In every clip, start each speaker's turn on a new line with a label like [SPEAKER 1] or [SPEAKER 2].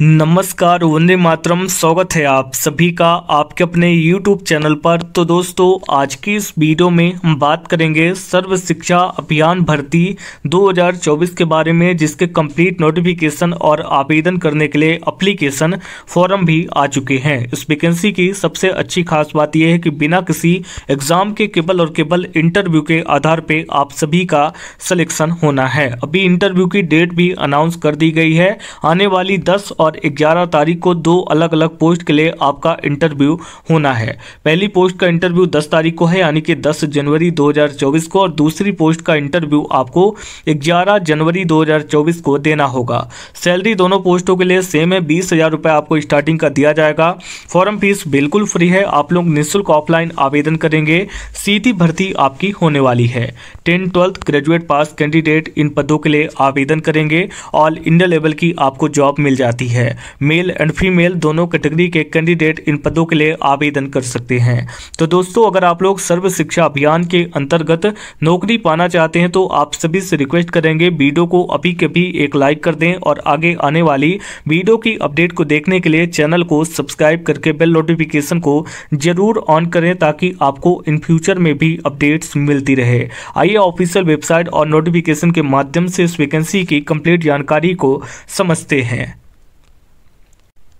[SPEAKER 1] नमस्कार वंदे मातरम स्वागत है आप सभी का आपके अपने YouTube चैनल पर तो दोस्तों आज की इस वीडियो में हम बात करेंगे सर्व शिक्षा अभियान भर्ती 2024 के बारे में जिसके कंप्लीट नोटिफिकेशन और आवेदन करने के लिए एप्लीकेशन फॉर्म भी आ चुके हैं इस वैकेंसी की सबसे अच्छी खास बात यह है कि बिना किसी एग्जाम के केवल और केवल इंटरव्यू के आधार पर आप सभी का सलेक्शन होना है अभी इंटरव्यू की डेट भी अनाउंस कर दी गई है आने वाली दस और और 11 तारीख को दो अलग अलग पोस्ट के लिए आपका इंटरव्यू होना है पहली पोस्ट का इंटरव्यू 10 तारीख को है यानी कि 10 जनवरी 2024 को और दूसरी पोस्ट का इंटरव्यू आपको 11 जनवरी 2024 को देना होगा सैलरी दोनों पोस्टों के लिए सेम है बीस हज़ार रुपये आपको स्टार्टिंग का दिया जाएगा फॉर्म फीस बिल्कुल फ्री है आप लोग निःशुल्क ऑफलाइन आवेदन करेंगे सीधी भर्ती आपकी होने वाली है ten twelfth graduate pass candidate इन पदों के लिए आवेदन करेंगे ऑल इंडिया लेवल की आपको जॉब मिल जाती है है मेल एंड फीमेल दोनों कैटेगरी के कैंडिडेट इन पदों के लिए आवेदन कर सकते हैं तो दोस्तों अगर आप लोग सर्व शिक्षा अभियान के अंतर्गत नौकरी पाना चाहते हैं तो आप सभी से रिक्वेस्ट करेंगे वीडियो को अभी के भी एक लाइक कर दें और आगे आने वाली वीडियो की अपडेट को देखने के लिए चैनल को सब्सक्राइब करके बेल नोटिफिकेशन को जरूर ऑन करें ताकि आपको इन फ्यूचर में भी अपडेट्स मिलती रहे आइए ऑफिशियल वेबसाइट और नोटिफिकेशन के माध्यम से इस वैकेंसी की कंप्लीट जानकारी को समझते हैं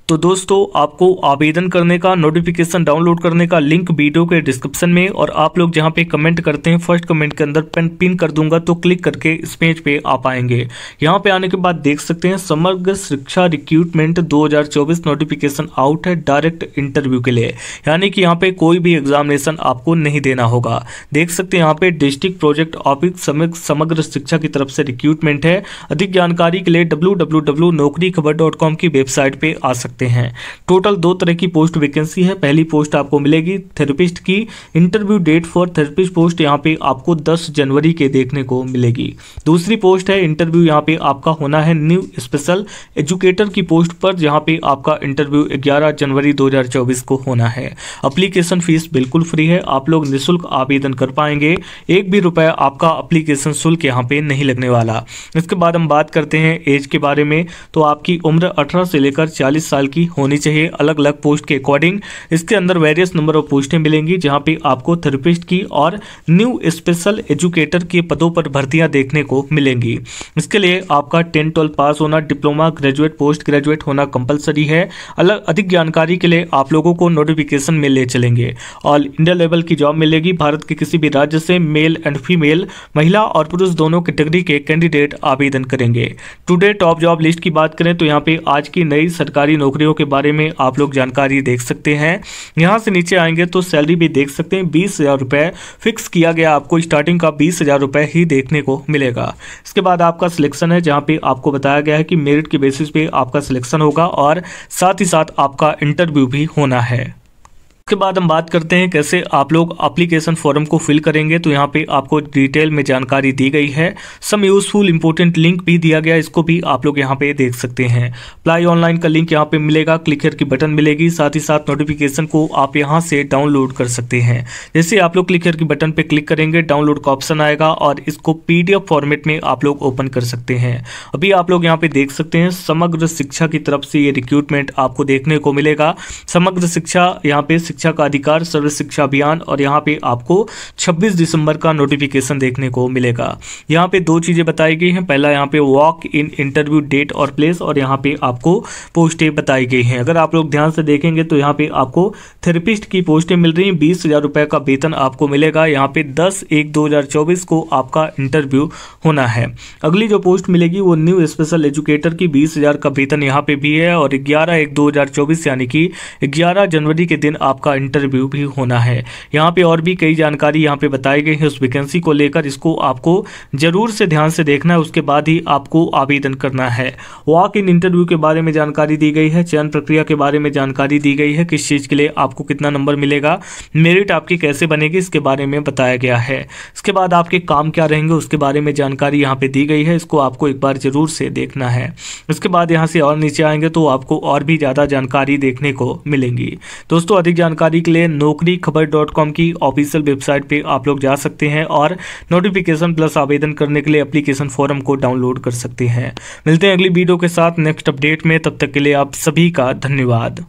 [SPEAKER 1] तो दोस्तों आपको आवेदन करने का नोटिफिकेशन डाउनलोड करने का लिंक वीडियो के डिस्क्रिप्शन में और आप लोग जहाँ पे कमेंट करते हैं फर्स्ट कमेंट के अंदर पेन पिन कर दूंगा तो क्लिक करके इस पेज पे आप आएंगे यहाँ पे आने के बाद देख सकते हैं Samagra Shiksha recruitment 2024 notification out है डायरेक्ट इंटरव्यू के लिए यानी कि यहाँ पे कोई भी एग्जामिनेशन आपको नहीं देना होगा देख सकते हैं यहाँ पे डिस्ट्रिक्ट प्रोजेक्ट ऑफिस समग्र शिक्षा की तरफ से रिक्रूटमेंट है अधिक जानकारी के लिए डब्ल्यू की वेबसाइट पर आ सकते सकते हैं टोटल दो तरह की पोस्ट वैकेंसी है पहली पोस्ट आपको मिलेगी थेरेपिस्ट की interview date for therapist post यहाँ पे आपको 10 जनवरी के देखने को मिलेगी दूसरी पोस्ट है इंटरव्यू यहाँ पे आपका होना है न्यू स्पेशल एजुकेटर की पोस्ट पर जहाँ पे आपका इंटरव्यू ग्यारह जनवरी दो को होना है अप्लीकेशन फीस बिल्कुल फ्री है आप लोग निःशुल्क आवेदन कर पाएंगे एक भी रुपया आपका अप्लीकेशन शुल्क यहाँ पे नहीं लगने वाला इसके बाद हम बात करते हैं एज के बारे में तो आपकी उम्र अठारह से लेकर चालीस साल की होनी चाहिए अलग अलग पोस्ट के अकॉर्डिंग इसके अंदर वेरियस नंबर ऑफ पोस्टें मिलेंगी जहाँ पे आपको थेरेपिस्ट की और न्यू स्पेशल एजुकेटर के पदों पर भर्तियाँ देखने को मिलेंगी इसके लिए आपका टेन ट्वेल्थ पास होना डिप्लोमा ग्रेजुएट पोस्ट ग्रेजुएट होना कंपलसरी है अलग अधिक जानकारी के लिए आप लोगों को नोटिफिकेशन में ले चलेंगे ऑल इंडिया लेवल की जॉब मिलेगी भारत के किसी भी राज्य से मेल एंड फीमेल महिला और पुरुष दोनों कैटेगरी के कैंडिडेट आवेदन करेंगे टुडे टॉप जॉब लिस्ट की बात करें तो यहाँ पे आज की नई सरकारी नौकरी नौकरियों के बारे में आप लोग जानकारी देख सकते हैं यहाँ से नीचे आएंगे तो सैलरी भी देख सकते हैं बीस हज़ार रुपये फिक्स किया गया आपको स्टार्टिंग का बीस हज़ार रुपये ही देखने को मिलेगा इसके बाद आपका सिलेक्शन है जहाँ पे आपको बताया गया है कि मेरिट के बेसिस पे आपका सिलेक्शन होगा और साथ ही साथ आपका इंटरव्यू भी होना है उसके बाद हम बात करते हैं कैसे आप लोग अप्लीकेशन फॉर्म को फिल करेंगे तो यहाँ पे आपको डिटेल में जानकारी दी गई है सम यूजफुल इंपॉर्टेंट लिंक भी दिया गया इसको भी आप लोग यहाँ पे देख सकते हैं अप्लाई ऑनलाइन का लिंक यहाँ पे मिलेगा क्लिक की बटन मिलेगी साथ ही साथ नोटिफिकेशन को आप यहाँ से डाउनलोड कर सकते हैं जैसे आप लोग क्लिक की बटन पर क्लिक करेंगे डाउनलोड का ऑप्शन आएगा और इसको पी फॉर्मेट में आप लोग ओपन कर सकते हैं अभी आप लोग यहाँ पे देख सकते हैं समग्र शिक्षा की तरफ से ये रिक्रूटमेंट आपको देखने को मिलेगा समग्र शिक्षा यहाँ पे शिक्षा का अधिकार सर्व शिक्षा अभियान और यहाँ पे आपको 26 दिसंबर का नोटिफिकेशन देखने को मिलेगा यहाँ पे दो चीज़ें बताई गई हैं पहला यहाँ पे वॉक इन इंटरव्यू डेट और प्लेस और यहाँ पे आपको पोस्टें बताई गई हैं अगर आप लोग ध्यान से देखेंगे तो यहाँ पे आपको थेरेपिस्ट की पोस्टें मिल रही हैं बीस हज़ार रुपए का वेतन आपको मिलेगा यहाँ पे दस एक दो हज़ार चौबीस को आपका इंटरव्यू होना है अगली जो पोस्ट मिलेगी वो न्यू स्पेशल एजुकेटर की बीस हज़ार का वेतन यहाँ पे भी है और ग्यारह एक दो हज़ार चौबीस यानी कि ग्यारह जनवरी के दिन आपका आपका इंटरव्यू भी होना है यहाँ पे और भी कई जानकारी यहाँ पे बताई गई है उस वैकेंसी को लेकर इसको आपको ज़रूर से ध्यान से देखना है उसके बाद ही आपको आवेदन करना है वॉक इन इंटरव्यू के बारे में जानकारी दी गई है चयन प्रक्रिया के बारे में जानकारी दी गई है किस चीज़ के लिए आपको कितना नंबर मिलेगा मेरिट आपकी कैसे बनेगी इसके बारे में बताया गया है इसके बाद आपके काम क्या रहेंगे उसके बारे में जानकारी यहाँ पे दी गई है इसको आपको एक बार ज़रूर से देखना है इसके बाद यहाँ से और नीचे आएंगे तो आपको और भी ज़्यादा जानकारी देखने को मिलेंगी दोस्तों अधिक जानकारी जानकारी के लिए नौकरी खबर डॉट कॉम की ऑफिशियल वेबसाइट पे आप लोग जा सकते हैं और नोटिफिकेशन प्लस आवेदन करने के लिए एप्लीकेशन फॉरम को डाउनलोड कर सकते हैं मिलते हैं अगली वीडियो के साथ नेक्स्ट अपडेट में तब तक के लिए आप सभी का धन्यवाद